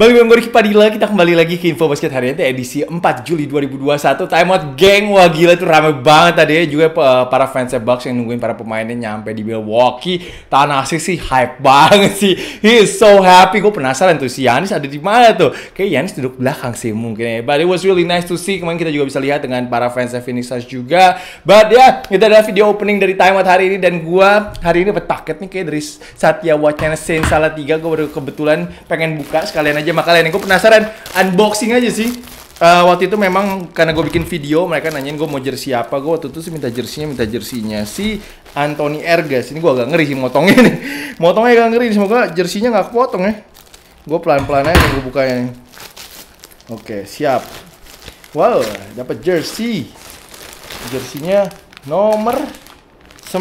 Balik memori gue Padilla, kita kembali lagi ke Info Basket hari Harian edisi 4 Juli 2021 Time out geng, wah gila itu rame banget tadi ya Juga uh, para fans Bucks yang nungguin para pemainnya nyampe di Milwaukee Tanasi sih hype banget sih He is so happy, gue penasaran tuh si Yanis ada di mana tuh Kayak Yanis duduk belakang sih mungkin ya But it was really nice to see, kemarin kita juga bisa lihat dengan para fans Phoenix Suns juga But ya, yeah, itu adalah video opening dari Time Out hari ini Dan gue hari ini dapet paket nih kayak dari Satya Wacana Sen Salatiga Gue baru kebetulan pengen buka sekalian aja sama kalian. Gue penasaran unboxing aja sih. Uh, waktu itu memang karena gue bikin video mereka nanyain gue mau jersey apa gue waktu itu sih minta jersinya minta jersinya si Anthony Ergas ini gue agak ngeri sih motongnya nih motongnya agak ngeri semoga jersinya nggak kepotong ya gue pelan pelan aja gue buka yang oke siap wow dapat jersey jersinya nomor 9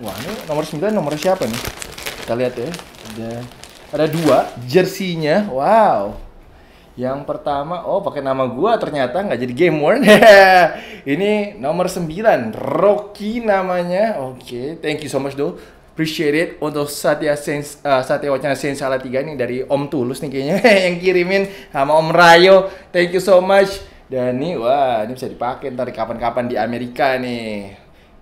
wah ini nomor 9 nomor siapa nih kita lihat ya ada ada dua jersinya wow yang pertama oh pakai nama gua ternyata nggak jadi game worn ini nomor 9 Rocky namanya oke okay, thank you so much do appreciate it untuk Satya Sains uh, eh, Satya Wacana salah tiga nih dari Om Tulus nih kayaknya yang kirimin sama Om Rayo thank you so much dan ini, wah ini bisa dipakai ntar kapan-kapan di Amerika nih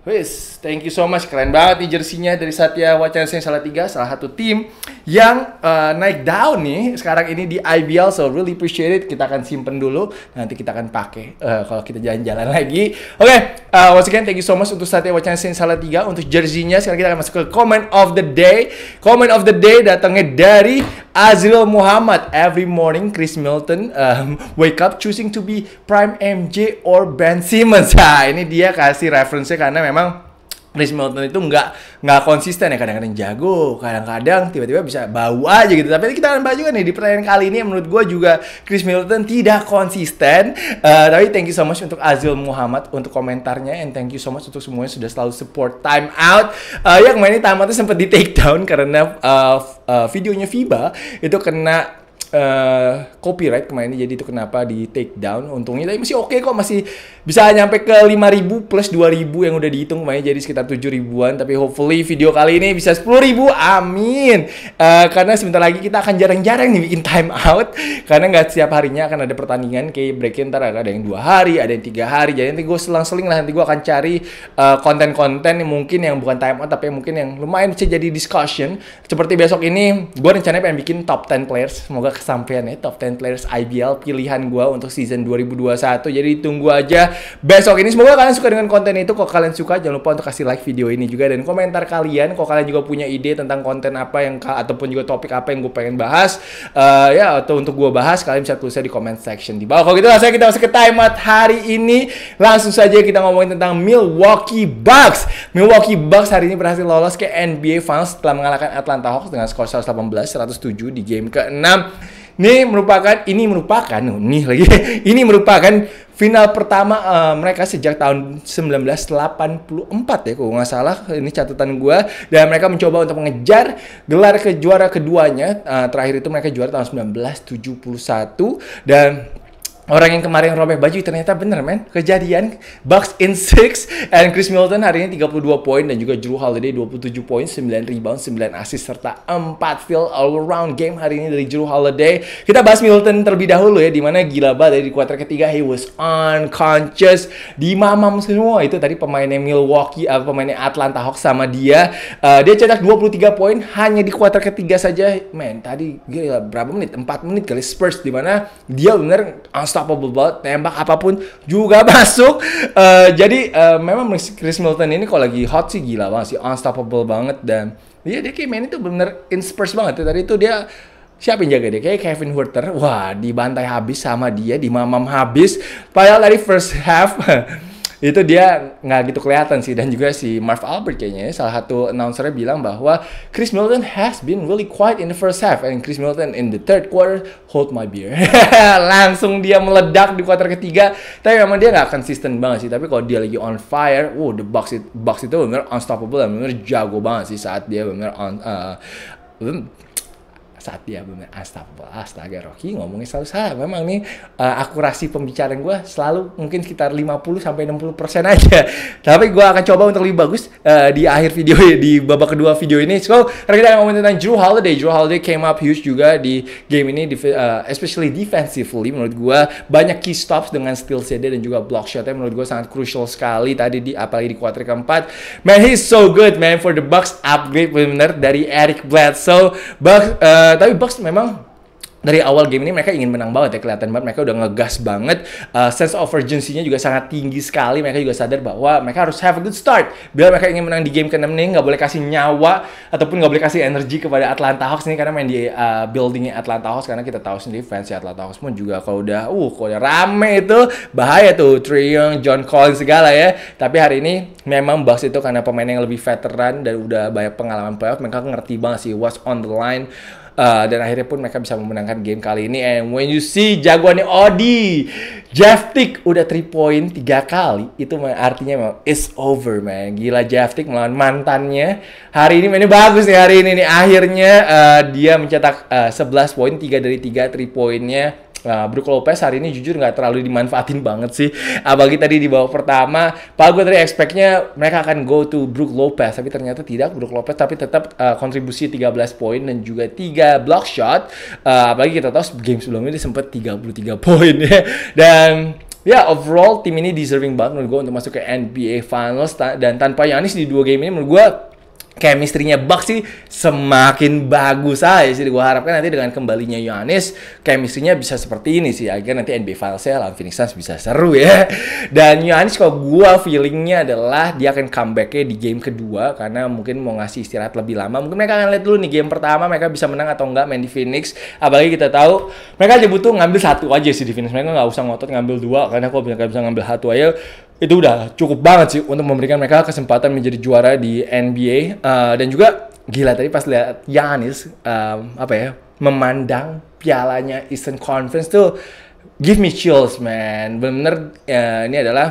Wis, thank you so much. Keren banget nih jersinya dari Satya Wacana salah Salatiga, salah satu tim yang uh, naik down nih sekarang ini di IBL. So really appreciate it. Kita akan simpen dulu, nanti kita akan pakai uh, kalau kita jalan-jalan lagi. Oke, okay, uh, once again thank you so much untuk Satya Wacana Sin Salah 3 untuk jerseynya. Sekarang kita akan masuk ke comment of the day. Comment of the day datangnya dari Azril Muhammad. Every morning Chris Milton um, wake up choosing to be Prime MJ or Ben Simmons. Nah, ini dia kasih referensinya karena memang Chris Middleton itu nggak nggak konsisten ya kadang-kadang jago, kadang-kadang tiba-tiba bisa bau aja gitu. Tapi kita akan bahas juga nih di pertanyaan kali ini menurut gue juga Chris Middleton tidak konsisten. Uh, tapi thank you so much untuk Azil Muhammad untuk komentarnya and thank you so much untuk semuanya sudah selalu support time out. Uh, ya kemarin ini tamatnya sempat di take down karena uh, uh, videonya FIBA itu kena Eh, copyright kemarin jadi itu kenapa di take down untungnya tapi masih oke okay kok masih bisa nyampe ke 5000 plus 2000 yang udah dihitung kemarin jadi sekitar 7 ribuan tapi hopefully video kali ini bisa 10 ribu amin uh, karena sebentar lagi kita akan jarang-jarang nih bikin time out karena nggak setiap harinya akan ada pertandingan kayak break ntar ada yang dua hari ada yang tiga hari jadi nanti gue selang-seling lah nanti gue akan cari eh, konten-konten uh, mungkin yang bukan time out tapi mungkin yang lumayan bisa jadi discussion seperti besok ini gue rencananya pengen bikin top 10 players semoga kesampaian ya top 10 players IBL pilihan gue untuk season 2021 jadi tunggu aja besok ini semoga kalian suka dengan konten itu kalau kalian suka jangan lupa untuk kasih like video ini juga dan komentar kalian kalau kalian juga punya ide tentang konten apa yang ataupun juga topik apa yang gue pengen bahas uh, ya atau untuk gue bahas kalian bisa tulisnya di comment section di bawah kalau gitu langsung kita masuk ke time out hari ini langsung saja kita ngomongin tentang Milwaukee Bucks Milwaukee Bucks hari ini berhasil lolos ke NBA Finals setelah mengalahkan Atlanta Hawks dengan skor 118-107 di game ke-6 ini merupakan ini merupakan oh, nih lagi ini merupakan final pertama uh, mereka sejak tahun 1984 ya kalau nggak salah ini catatan gue dan mereka mencoba untuk mengejar gelar kejuara keduanya uh, terakhir itu mereka juara tahun 1971 dan Orang yang kemarin robek baju ternyata bener men. Kejadian Bucks in 6 and Chris Middleton hari ini 32 poin dan juga Drew Holiday 27 poin, 9 rebound, 9 assist serta 4 steal all around game hari ini dari Drew Holiday. Kita bahas Middleton terlebih dahulu ya dimana gila banget ya, dari kuarter ketiga he was unconscious di mamam semua itu tadi pemainnya Milwaukee atau eh, pemainnya Atlanta Hawks sama dia. Uh, dia cetak 23 poin hanya di kuarter ketiga saja. Men, tadi gila berapa menit? 4 menit kali Spurs dimana dia bener unstoppable banget, tembak apapun juga masuk. Uh, jadi uh, memang Chris Milton ini kalau lagi hot sih gila banget sih, unstoppable banget dan dia dia kayak main itu bener inspires banget. Tadi itu dia Siapa yang jaga dia? Kayak Kevin Huerter. Wah, dibantai habis sama dia, di mamam habis. Padahal dari first half itu dia nggak gitu kelihatan sih dan juga si Marv Albert kayaknya ya, salah satu announcer bilang bahwa Chris Middleton has been really quiet in the first half and Chris Middleton in the third quarter hold my beer langsung dia meledak di kuarter ketiga tapi memang dia nggak konsisten banget sih tapi kalau dia lagi on fire wow the box it, box itu benar unstoppable benar jago banget sih saat dia benar on uh, saat dia bilang astaga Rocky ngomongnya selalu salah memang nih uh, akurasi pembicaraan gue selalu mungkin sekitar 50 sampai 60 persen aja tapi gue akan coba untuk lebih bagus uh, di akhir video di babak kedua video ini so karena kita ngomongin tentang Drew Holiday Drew Holiday came up huge juga di game ini di, uh, eh, especially defensively menurut gue banyak key stops dengan steal CD dan juga block shotnya menurut gue sangat crucial sekali tadi di apalagi di kuarter keempat man he's so good man for the Bucks upgrade winner dari Eric Bledsoe Bucks uh, Eh, tapi box memang dari awal game ini mereka ingin menang banget ya kelihatan banget mereka udah ngegas banget uh, sense of urgency-nya juga sangat tinggi sekali mereka juga sadar bahwa mereka harus have a good start biar mereka ingin menang di game ke-6 ini nggak boleh kasih nyawa ataupun nggak boleh kasih energi kepada Atlanta Hawks ini karena main di uh, buildingnya Atlanta Hawks karena kita tahu sendiri fans Atlanta Hawks pun juga kalau udah uh kalau udah rame itu bahaya tuh Triang, John Collins segala ya tapi hari ini memang Bucks itu karena pemain yang lebih veteran dan udah banyak pengalaman playoff mereka ngerti banget sih what's on the line Uh, dan akhirnya pun mereka bisa memenangkan game kali ini. And when you see jagoannya Odi, Jeff Tick udah 3 point 3 kali, itu artinya memang it's over man. Gila Jeff Tick melawan mantannya. Hari ini mainnya bagus nih hari ini nih. Akhirnya uh, dia mencetak uh, eh, 11 poin, 3 dari 3 3 poinnya Nah, Brook Lopez hari ini jujur nggak terlalu dimanfaatin banget sih. Apalagi tadi di bawah pertama, Pak gue tadi expectnya mereka akan go to Brook Lopez, tapi ternyata tidak Brook Lopez, tapi tetap uh, kontribusi 13 poin dan juga 3 block shot. Uh, apalagi kita tahu game sebelumnya dia sempat 33 poin ya. Dan ya yeah, overall tim ini deserving banget menurut gue untuk masuk ke NBA Finals dan tanpa Yanis di dua game ini menurut gue chemistry-nya Bucks sih semakin bagus aja sih. Gue harapkan nanti dengan kembalinya Yohanes, chemistry-nya bisa seperti ini sih. Agar nanti NBA Finals ya Phoenix Suns bisa seru ya. Dan Yohanes kalau gue feelingnya adalah dia akan comeback-nya di game kedua karena mungkin mau ngasih istirahat lebih lama. Mungkin mereka akan lihat dulu nih game pertama mereka bisa menang atau enggak main di Phoenix. Apalagi kita tahu mereka aja butuh ngambil satu aja sih di Phoenix. Mereka nggak usah ngotot ngambil dua karena kalau mereka bisa ngambil satu aja itu udah cukup banget sih untuk memberikan mereka kesempatan menjadi juara di NBA uh, eh, dan juga gila tadi pas lihat Yanis uh, eh, apa ya memandang pialanya Eastern Conference tuh give me chills man bener-bener uh, ini adalah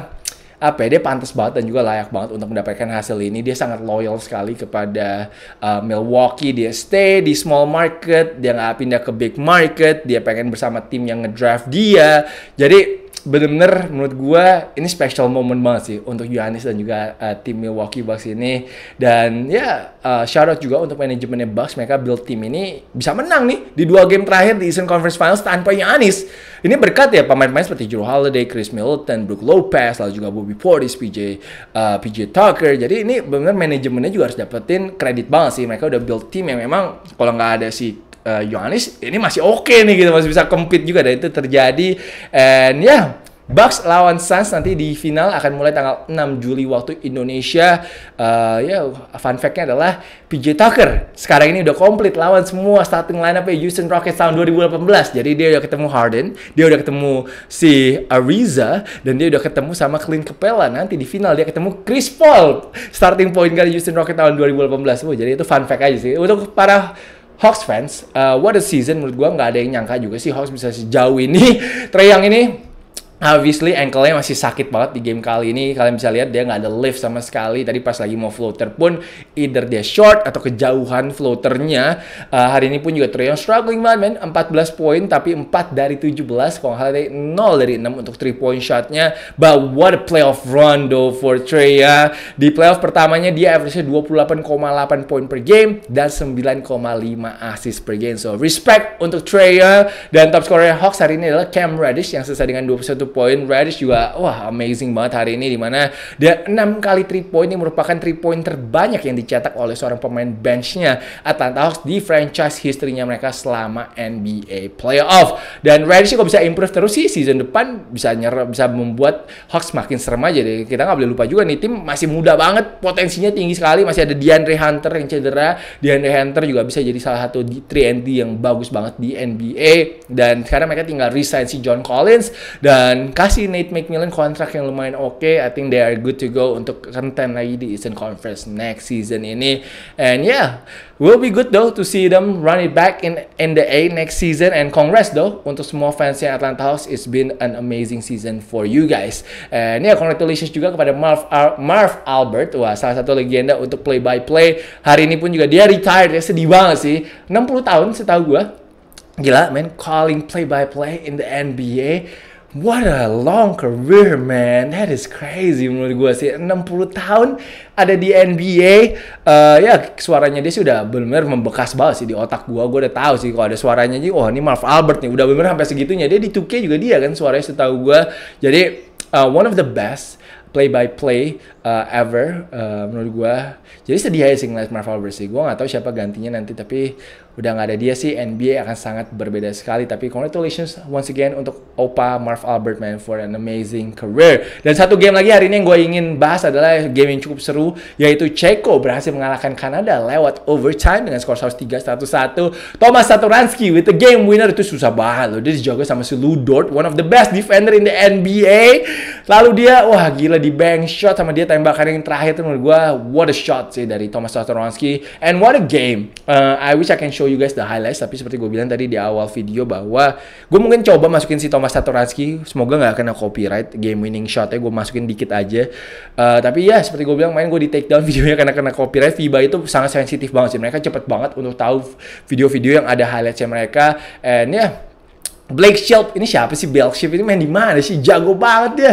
apa ya, dia pantas banget dan juga layak banget untuk mendapatkan hasil ini. Dia sangat loyal sekali kepada uh, Milwaukee. Dia stay di small market, dia nggak pindah ke big market. Dia pengen bersama tim yang ngedraft dia. Jadi bener-bener menurut gue ini special moment banget sih untuk Yohanes dan juga uh, tim Milwaukee Bucks ini dan ya yeah, uh, shout out juga untuk manajemennya Bucks mereka build tim ini bisa menang nih di dua game terakhir di Eastern Conference Finals tanpa Yohanes ini berkat ya pemain-pemain seperti Joe Holiday, Chris Middleton, Brook Lopez, lalu juga Bobby Portis, PJ uh, eh, PJ Tucker jadi ini benar-benar manajemennya juga harus dapetin kredit banget sih mereka udah build tim yang memang kalau nggak ada si uh, ini masih oke okay nih gitu masih bisa compete juga dan itu terjadi and ya yeah, Bucks lawan Suns nanti di final akan mulai tanggal 6 Juli waktu Indonesia. Uh, ya, yeah, fun fact adalah PJ Tucker sekarang ini udah komplit lawan semua starting lineup Houston Rockets tahun 2018. Jadi dia udah ketemu Harden, dia udah ketemu si Ariza, dan dia udah ketemu sama Clint Capella. Nanti di final dia ketemu Chris Paul, starting point guard Houston Rockets tahun 2018. Oh, jadi itu fun fact aja sih. Untuk para Hawks fans, uh, what a season menurut gue nggak ada yang nyangka juga sih Hawks bisa sejauh ini. Trey yang ini Obviously ankle-nya masih sakit banget di game kali ini. Kalian bisa lihat dia nggak ada lift sama sekali. Tadi pas lagi mau floater pun, either dia short atau kejauhan floaternya. Uh, hari ini pun juga Trae struggling banget, man. 14 poin, tapi 4 dari 17. Kalau nggak dari 0 dari 6 untuk 3 point shotnya. But what a playoff run though for Trae ya. Di playoff pertamanya dia average-nya 28,8 poin per game dan 9,5 assist per game. So respect untuk Trae ya. Dan top scorer Hawks hari ini adalah Cam Reddish yang sesuai dengan 21 point. Radish juga wah amazing banget hari ini dimana dia 6 kali 3 point ini merupakan 3 point terbanyak yang dicetak oleh seorang pemain benchnya Atlanta Hawks di franchise history-nya mereka selama NBA playoff. Dan Radish kok bisa improve terus sih season depan bisa nyer bisa membuat Hawks makin serem aja deh. Kita nggak boleh lupa juga nih tim masih muda banget, potensinya tinggi sekali, masih ada DeAndre Hunter yang cedera. DeAndre Hunter juga bisa jadi salah satu 3 and D yang bagus banget di NBA dan sekarang mereka tinggal resign si John Collins dan dan kasih Nate McMillan kontrak yang lumayan oke okay. I think they are good to go untuk rentan lagi di Eastern Conference next season ini and yeah will be good though to see them run it back in in the A next season and congrats though untuk semua fans yang Atlanta Hawks it's been an amazing season for you guys and yeah congratulations juga kepada Marv Ar Marv Albert wah salah satu legenda untuk play by play hari ini pun juga dia retired ya sedih banget sih 60 tahun setahu gue Gila, man, calling play by -play in the NBA What a long career man, that is crazy menurut gue sih. 60 tahun ada di NBA, uh, eh, ya suaranya dia sudah benar-benar membekas banget sih di otak gue. Gue udah tahu sih kalau ada suaranya aja, oh, ini Marv Albert nih, udah bener-bener sampai segitunya. Dia di 2K juga dia kan suaranya setahu gue. Jadi uh, one of the best play by play uh, ever uh, menurut gue. Jadi sedih aja sih ngeliat Marvel bersih. Gue nggak tahu siapa gantinya nanti tapi udah gak ada dia sih NBA akan sangat berbeda sekali. Tapi congratulations once again untuk Opa Marv Albert man for an amazing career. Dan satu game lagi hari ini yang gue ingin bahas adalah game yang cukup seru yaitu Ceko berhasil mengalahkan Kanada lewat overtime dengan skor 103-101. Thomas Satoransky with the game winner itu susah banget loh. Dia dijaga sama si Lou Dort, one of the best defender in the NBA. Lalu dia wah gila di bank shot sama dia tembakan yang terakhir itu menurut gue what a shot sih dari Thomas Satoransky and what a game. Uh, I wish I can show you guys the highlights tapi seperti gue bilang tadi di awal video bahwa gue mungkin coba masukin si Thomas Satoransky semoga nggak kena copyright game winning shotnya gue masukin dikit aja. Uh, tapi ya seperti gue bilang main gue di take down videonya karena kena copyright FIBA itu sangat sensitif banget sih mereka cepet banget untuk tahu video-video yang ada highlightsnya mereka and ya yeah, Blake Shelp ini siapa sih Blake Shelp ini main di mana sih jago banget dia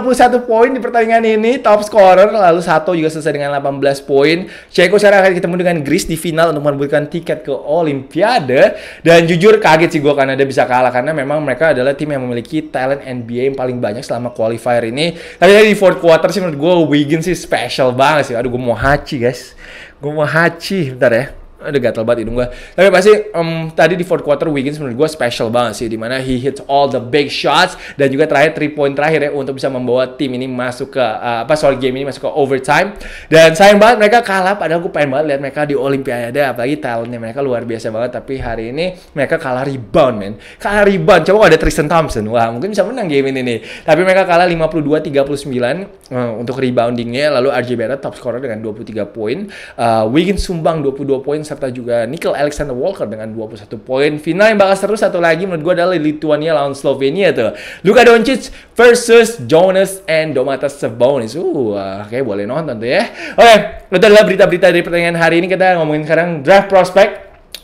31 poin di pertandingan ini top scorer lalu satu juga selesai dengan 18 poin Ceko sekarang akan ketemu dengan Greece di final untuk merebutkan tiket ke Olimpiade dan jujur kaget sih gue dia bisa kalah karena memang mereka adalah tim yang memiliki talent NBA yang paling banyak selama qualifier ini tapi di fourth quarter sih menurut gue Wiggins sih special banget sih aduh gue mau haci guys gue mau haci bentar ya ada gatel banget hidung gue. Tapi pasti um, tadi di fourth quarter Wiggins menurut gue special banget sih dimana he hits all the big shots dan juga terakhir three point terakhir ya untuk bisa membawa tim ini masuk ke uh, apa soal game ini masuk ke overtime. Dan sayang banget mereka kalah padahal gue pengen banget lihat mereka di Olimpiade apalagi talentnya mereka luar biasa banget tapi hari ini mereka kalah rebound men. Kalah rebound. Coba ada Tristan Thompson. Wah, mungkin bisa menang game ini nih. Tapi mereka kalah 52 39 uh, untuk reboundingnya lalu RJ Barrett top scorer dengan 23 poin. Uh, Wiggins sumbang 22 poin serta juga Nickel Alexander Walker dengan 21 poin. Final yang bakal seru satu lagi menurut gue adalah Lithuania lawan Slovenia tuh. Luka Doncic versus Jonas and Domatas Sabonis. Uh, kayak boleh nonton tuh ya. Oke, okay, itu adalah berita-berita dari pertandingan hari ini. Kita ngomongin sekarang draft prospect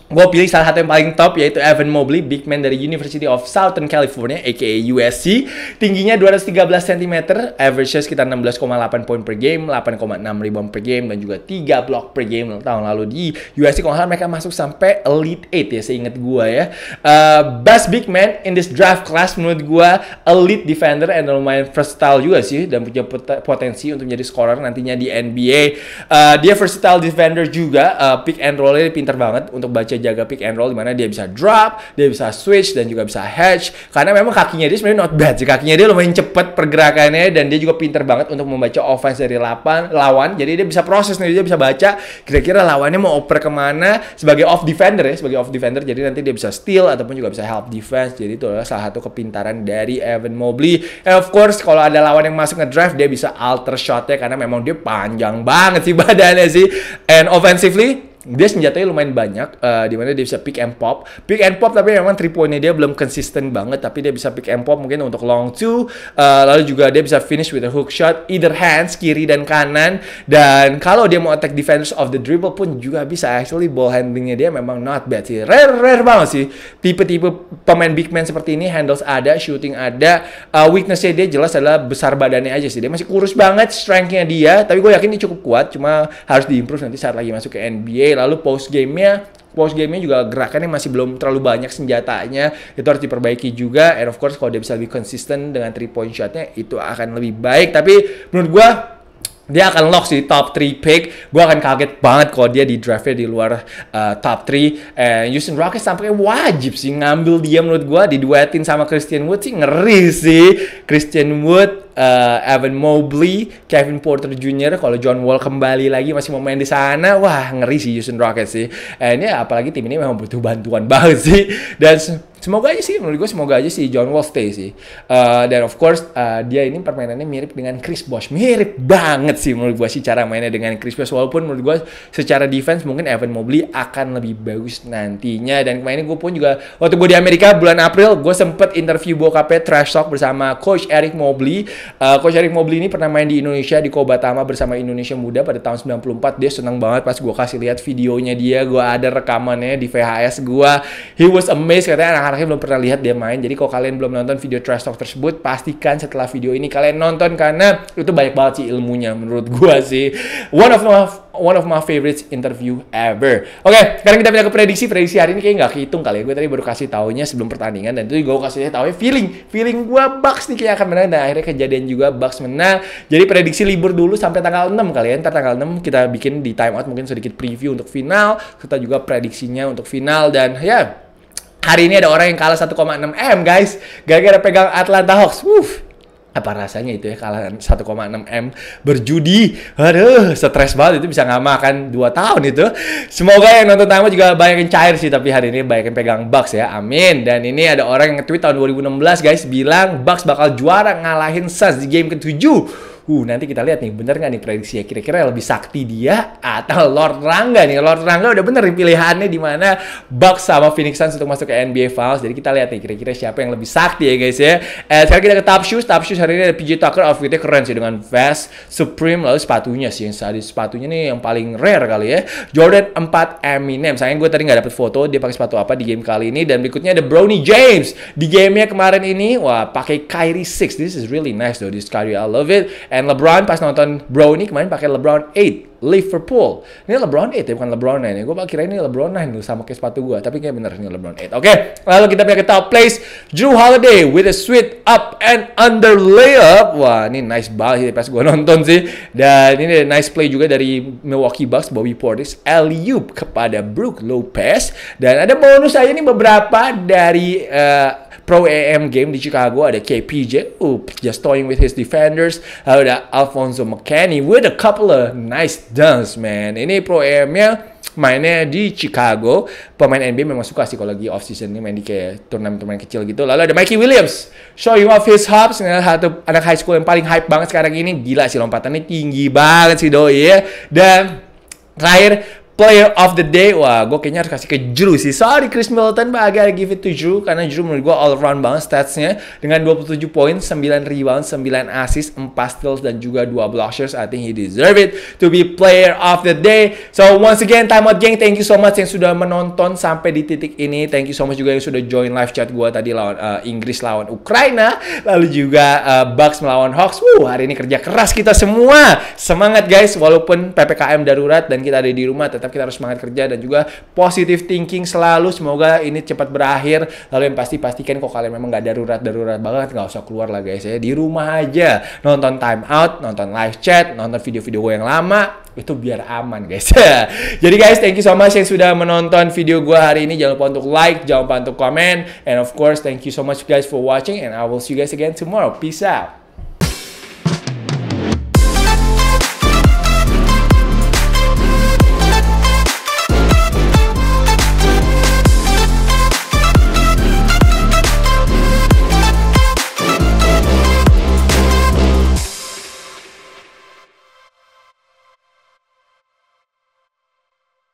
gue pilih salah satu yang paling top yaitu Evan Mobley, big man dari University of Southern California aka USC. Tingginya 213 cm, average sekitar 16,8 poin per game, 8,6 rebound per game dan juga 3 block per game tahun lalu di USC kalau mereka masuk sampai Elite 8 ya seingat gue ya. Uh, best big man in this draft class menurut gue elite defender and lumayan versatile juga sih dan punya potensi untuk menjadi scorer nantinya di NBA. Uh, dia versatile defender juga, uh, pick and roll-nya pinter banget untuk baca jaga pick and roll dimana dia bisa drop, dia bisa switch dan juga bisa hatch karena memang kakinya dia sebenarnya not bad sih kakinya dia lumayan cepet pergerakannya dan dia juga pinter banget untuk membaca offense dari lapan, lawan jadi dia bisa proses nih dia bisa baca kira-kira lawannya mau oper kemana sebagai off defender ya sebagai off defender jadi nanti dia bisa steal ataupun juga bisa help defense jadi itu adalah salah satu kepintaran dari Evan Mobley and of course kalau ada lawan yang masuk ngedrive dia bisa alter shotnya karena memang dia panjang banget sih badannya sih and offensively dia senjatanya lumayan banyak uh, eh, dimana dia bisa pick and pop pick and pop tapi memang three pointnya dia belum konsisten banget tapi dia bisa pick and pop mungkin untuk long two uh, lalu juga dia bisa finish with a hook shot either hands kiri dan kanan dan kalau dia mau attack defense of the dribble pun juga bisa actually ball handlingnya dia memang not bad sih rare rare banget sih tipe-tipe pemain big man seperti ini handles ada shooting ada uh, weaknessnya dia jelas adalah besar badannya aja sih dia masih kurus banget strengthnya dia tapi gue yakin dia cukup kuat cuma harus diimprove nanti saat lagi masuk ke NBA lalu post gamenya post gamenya juga gerakannya masih belum terlalu banyak senjatanya itu harus diperbaiki juga and of course kalau dia bisa lebih konsisten dengan 3 point shotnya itu akan lebih baik tapi menurut gue dia akan lock di top 3 pick. Gue akan kaget banget kalau dia di draftnya di luar uh, top 3. And Houston Rockets sampai wajib sih ngambil dia menurut gue. Diduetin sama Christian Wood sih ngeri sih. Christian Wood uh, Evan Mobley, Kevin Porter Jr. Kalau John Wall kembali lagi masih mau main di sana, wah ngeri sih Houston Rockets sih. Eh, ini ya, apalagi tim ini memang butuh bantuan banget sih. Dan semoga aja sih menurut gue semoga aja sih John Wall stay sih. Uh, dan of course uh, dia ini permainannya mirip dengan Chris Bosh, mirip banget sih menurut gue sih cara mainnya dengan Chris Bosh. Walaupun menurut gue secara defense mungkin Evan Mobley akan lebih bagus nantinya. Dan kemarin gue pun juga waktu gue di Amerika bulan April gue sempet interview bokapnya Trash Talk bersama Coach Eric Mobley Uh, Coach Eric Mobley ini pernah main di Indonesia di Kobatama bersama Indonesia Muda pada tahun 94. Dia senang banget pas gue kasih lihat videonya dia. Gue ada rekamannya di VHS gue. He was amazed katanya anak-anaknya belum pernah lihat dia main. Jadi kalau kalian belum nonton video trash talk tersebut, pastikan setelah video ini kalian nonton karena itu banyak banget sih ilmunya menurut gue sih. One of my one of my favorite interview ever. Oke, okay, sekarang kita pindah ke prediksi. Prediksi hari ini kayak nggak kehitung kali ya. Gue tadi baru kasih taunya sebelum pertandingan dan itu juga gue kasih taunya feeling. Feeling gue Bucks nih kayaknya akan menang dan akhirnya kejadian juga Bucks menang. Jadi prediksi libur dulu sampai tanggal 6 kali ya. Ntar tanggal 6 kita bikin di time out mungkin sedikit preview untuk final. Serta juga prediksinya untuk final dan ya yeah, Hari ini ada orang yang kalah 1,6 M guys, gara-gara pegang Atlanta Hawks. Wuh, apa rasanya itu ya kalah 1,6 m berjudi aduh stres banget itu bisa nggak makan 2 tahun itu semoga yang nonton tamu juga banyak yang cair sih tapi hari ini banyak yang pegang Bucks ya amin dan ini ada orang yang tweet tahun 2016 guys bilang Bucks bakal juara ngalahin Suns di game ketujuh uh nanti kita lihat nih bener nggak nih prediksi ya kira-kira lebih sakti dia atau Lord Rangga nih Lord Rangga udah bener nih pilihannya di mana Bucks sama Phoenix Suns untuk masuk ke NBA Finals jadi kita lihat nih kira-kira siapa yang lebih sakti ya guys ya eh, sekarang kita ke top shoes top shoes hari ini ada PJ Tucker outfitnya keren sih dengan vest Supreme lalu sepatunya sih yang tadi sepatunya nih yang paling rare kali ya Jordan 4 Eminem sayang gue tadi nggak dapet foto dia pakai sepatu apa di game kali ini dan berikutnya ada Brownie James di gamenya kemarin ini wah pakai Kyrie 6 this is really nice though this Kyrie I love it And And LeBron pas nonton Bro ini kemarin pakai LeBron 8 Liverpool. Ini LeBron 8 ya bukan LeBron 9 ya. Gue kira ini LeBron 9 lu sama kayak sepatu gue. Tapi kayak bener ini LeBron 8. Oke. Okay. Lalu kita pindah ke top place. Drew Holiday with a sweet up and under layup. Wah ini nice banget sih pas gue nonton sih. Dan ini nice play juga dari Milwaukee Bucks Bobby Portis. Alley-oop kepada Brook Lopez. Dan ada bonus aja nih beberapa dari... Eh, Pro AM game di Chicago ada KPJ who just toying with his defenders lalu ada Alfonso McKinney with a couple of nice dunks man ini Pro AM-nya mainnya di Chicago. Pemain NBA memang suka sih kalau lagi off season ini main di kayak turnamen-turnamen kecil gitu. Lalu ada Mikey Williams, showing off his hops, satu anak high school yang paling hype banget sekarang ini. Gila sih lompatannya tinggi banget sih doi ya. Dan terakhir Player of the day, wah gue kayaknya harus kasih ke Drew sih. Sorry Chris Middleton, but I give it to Drew. Karena Drew menurut gue all around banget statsnya. Dengan 27 poin, 9 rebound, 9 assist, 4 steals, dan juga 2 blockers. I think he deserve it to be player of the day. So once again, time out Gang, Thank you so much yang sudah menonton sampai di titik ini. Thank you so much juga yang sudah join live chat gue tadi lawan uh, Inggris lawan Ukraina. Lalu juga uh, Bucks melawan Hawks. Wuh, hari ini kerja keras kita semua. Semangat guys, walaupun PPKM darurat dan kita ada di rumah tetap tetap kita harus semangat kerja dan juga positive thinking selalu. Semoga ini cepat berakhir. Lalu yang pasti pastikan kok kalian memang nggak darurat darurat banget nggak usah keluar lah guys ya. Di rumah aja nonton time out, nonton live chat, nonton video-video gue yang lama itu biar aman guys. Jadi guys, thank you so much yang sudah menonton video gue hari ini. Jangan lupa untuk like, jangan lupa untuk komen, and of course, thank you so much guys for watching, and I will see you guys again tomorrow. Peace out.